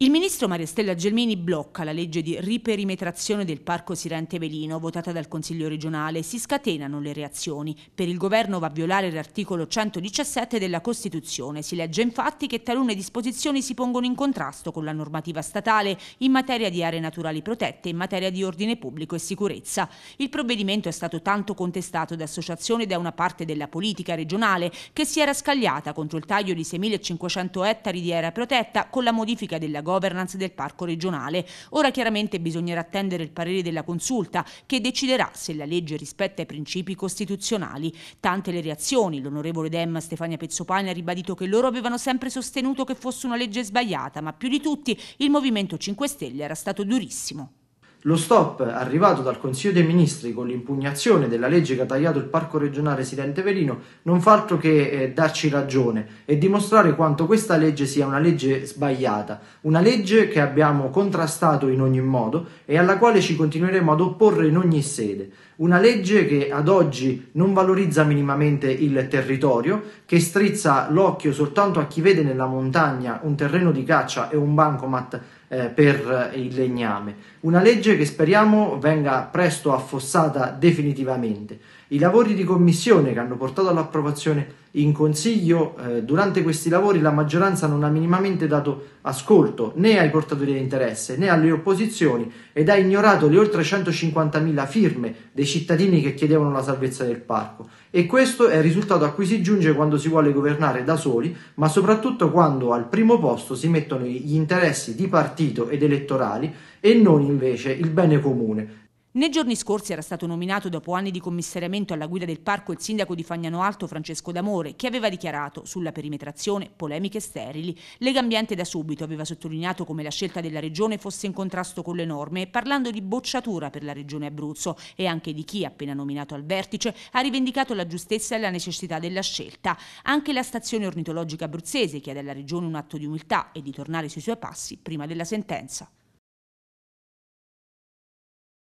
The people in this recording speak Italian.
Il ministro Maria Stella Gelmini blocca la legge di riperimetrazione del parco Sirente Velino votata dal Consiglio regionale. Si scatenano le reazioni. Per il governo va a violare l'articolo 117 della Costituzione. Si legge infatti che talune disposizioni si pongono in contrasto con la normativa statale in materia di aree naturali protette, in materia di ordine pubblico e sicurezza. Il provvedimento è stato tanto contestato da associazioni da una parte della politica regionale che si era scagliata contro il taglio di 6.500 ettari di area protetta con la modifica della governance del parco regionale. Ora chiaramente bisognerà attendere il parere della consulta che deciderà se la legge rispetta i principi costituzionali. Tante le reazioni, l'onorevole Dem Stefania Pezzopani ha ribadito che loro avevano sempre sostenuto che fosse una legge sbagliata, ma più di tutti il Movimento 5 Stelle era stato durissimo. Lo stop arrivato dal Consiglio dei Ministri con l'impugnazione della legge che ha tagliato il parco regionale Silente Velino non fa altro che eh, darci ragione e dimostrare quanto questa legge sia una legge sbagliata, una legge che abbiamo contrastato in ogni modo e alla quale ci continueremo ad opporre in ogni sede, una legge che ad oggi non valorizza minimamente il territorio, che strizza l'occhio soltanto a chi vede nella montagna un terreno di caccia e un bancomat eh, per il legname. Una legge che speriamo venga presto affossata definitivamente. I lavori di commissione che hanno portato all'approvazione in Consiglio, eh, durante questi lavori la maggioranza non ha minimamente dato ascolto né ai portatori di interesse né alle opposizioni ed ha ignorato le oltre 150.000 firme dei cittadini che chiedevano la salvezza del parco. E questo è il risultato a cui si giunge quando si vuole governare da soli, ma soprattutto quando al primo posto si mettono gli interessi di partito partito ed elettorali e non invece il bene comune nei giorni scorsi era stato nominato dopo anni di commissariamento alla guida del parco il sindaco di Fagnano Alto Francesco D'Amore, che aveva dichiarato sulla perimetrazione polemiche sterili. Legambiente da subito aveva sottolineato come la scelta della regione fosse in contrasto con le norme, parlando di bocciatura per la regione Abruzzo e anche di chi, appena nominato al vertice, ha rivendicato la giustezza e la necessità della scelta. Anche la stazione ornitologica abruzzese chiede alla regione un atto di umiltà e di tornare sui suoi passi prima della sentenza.